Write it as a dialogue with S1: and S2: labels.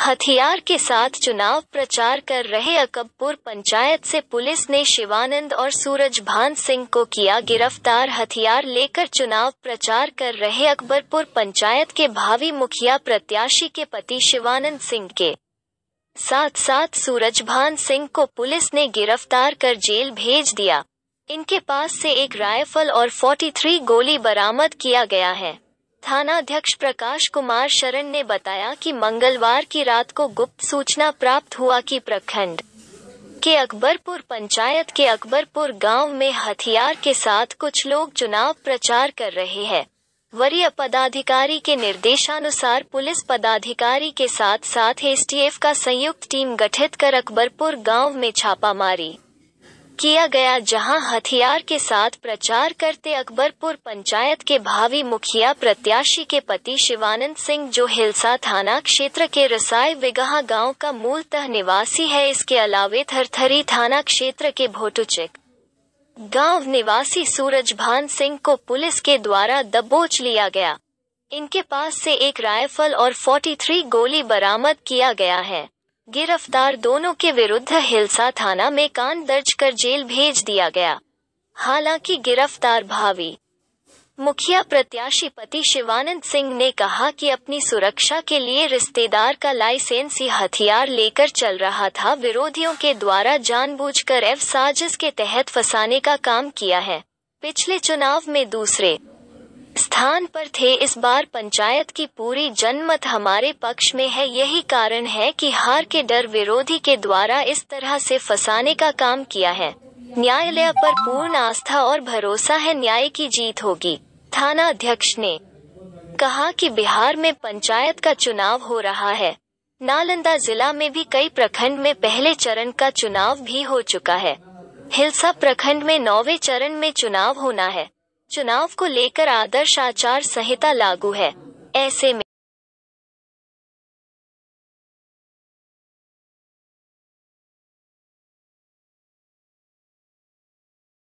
S1: हथियार के साथ चुनाव प्रचार कर रहे अकबपुर पंचायत से पुलिस ने शिवानंद और सूरज भान सिंह को किया गिरफ्तार हथियार लेकर चुनाव प्रचार कर रहे अकबरपुर पंचायत के भावी मुखिया प्रत्याशी के पति शिवानंद सिंह के साथ साथ सूरजभान सिंह को पुलिस ने गिरफ्तार कर जेल भेज दिया इनके पास से एक राइफल और 43 गोली बरामद किया गया है थाना अध्यक्ष प्रकाश कुमार शरण ने बताया कि मंगलवार की रात को गुप्त सूचना प्राप्त हुआ कि प्रखंड के अकबरपुर पंचायत के अकबरपुर गांव में हथियार के साथ कुछ लोग चुनाव प्रचार कर रहे हैं वरीय पदाधिकारी के निर्देशानुसार पुलिस पदाधिकारी के साथ साथ एसटीएफ का संयुक्त टीम गठित कर अकबरपुर गांव में छापामारी किया गया जहां हथियार के साथ प्रचार करते अकबरपुर पंचायत के भावी मुखिया प्रत्याशी के पति शिवानंद सिंह जो हिलसा थाना क्षेत्र के रसाय विगाह गांव का मूलतः निवासी है इसके अलावे थरथरी थाना क्षेत्र के भोटुचिक गांव निवासी सूरजभान सिंह को पुलिस के द्वारा दबोच लिया गया इनके पास से एक राइफल और 43 गोली बरामद किया गया है गिरफ्तार दोनों के विरुद्ध हिलसा थाना में कांड दर्ज कर जेल भेज दिया गया हालांकि गिरफ्तार भावी मुखिया प्रत्याशी पति शिवानंद सिंह ने कहा कि अपनी सुरक्षा के लिए रिश्तेदार का लाइसेंसी हथियार लेकर चल रहा था विरोधियों के द्वारा जानबूझकर एफ साजिश के तहत फंसाने का काम किया है पिछले चुनाव में दूसरे स्थान पर थे इस बार पंचायत की पूरी जनमत हमारे पक्ष में है यही कारण है कि हार के डर विरोधी के द्वारा इस तरह से फंसाने का काम किया है न्यायालय पर पूर्ण आस्था और भरोसा है न्याय की जीत होगी थाना अध्यक्ष ने कहा कि बिहार में पंचायत का चुनाव हो रहा है नालंदा जिला में भी कई प्रखंड में पहले चरण का चुनाव भी हो चुका है हिलसा प्रखंड में नौवे चरण में चुनाव होना है चुनाव को लेकर आदर्श आचार संहिता लागू है ऐसे में